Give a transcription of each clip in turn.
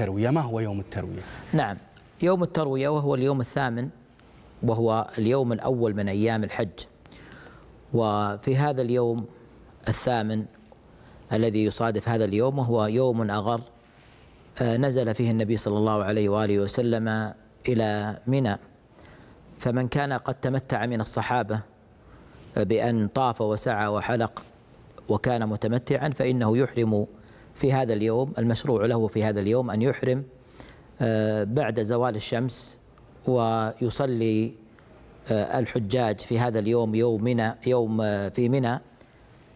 التروية ما هو يوم التروية؟ نعم يوم التروية وهو اليوم الثامن وهو اليوم الأول من أيام الحج وفي هذا اليوم الثامن الذي يصادف هذا اليوم وهو يوم أغر آه، نزل فيه النبي صلى الله عليه وآله وسلم إلى منى فمن كان قد تمتع من الصحابة بأن طاف وسعى وحلق وكان متمتعا فإنه يحرم في هذا اليوم المشروع له في هذا اليوم أن يحرم آه، بعد زوال الشمس ويصلي آه، الحجاج في هذا اليوم يوم منى يوم آه، في منى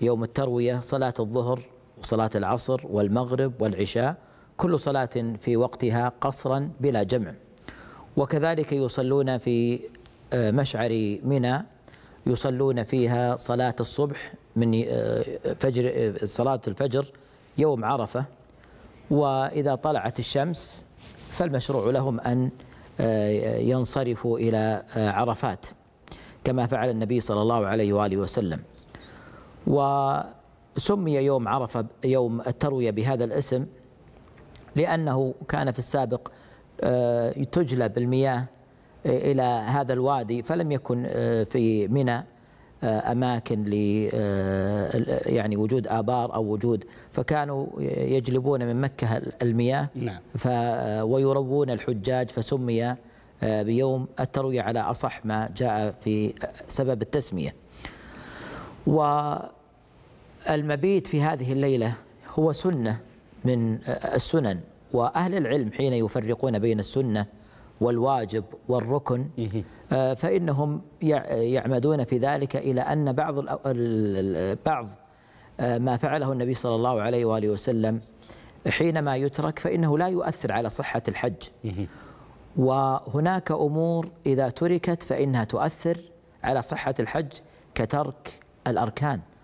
يوم التروية صلاة الظهر وصلاة العصر والمغرب والعشاء كل صلاة في وقتها قصرا بلا جمع وكذلك يصلون في مشعر منى يصلون فيها صلاة الصبح من فجر صلاة الفجر يوم عرفة وإذا طلعت الشمس فالمشروع لهم أن آه، ينصرفوا إلى آه، عرفات كما فعل النبي صلى الله عليه وآله وسلم وسمي يوم عرفة يوم التروية بهذا الاسم لأنه كان في السابق آه، تجلب المياه إلى هذا الوادي فلم يكن في منى آه، اماكن ل آه، يعني وجود ابار او وجود فكانوا يجلبون من مكه المياه نعم. ف آه، ويروون الحجاج فسمي بيوم الترويه على اصح ما جاء في سبب التسميه. والمبيت في هذه الليله هو سنه من السنن واهل العلم حين يفرقون بين السنه والواجب والركن آه، فإنهم يعمدون في ذلك إلى أن بعض بعض آه، ما فعله النبي صلى الله عليه وآله وسلم حينما يترك فإنه لا يؤثر على صحة الحج وهناك أمور إذا تركت فإنها تؤثر على صحة الحج كترك الأركان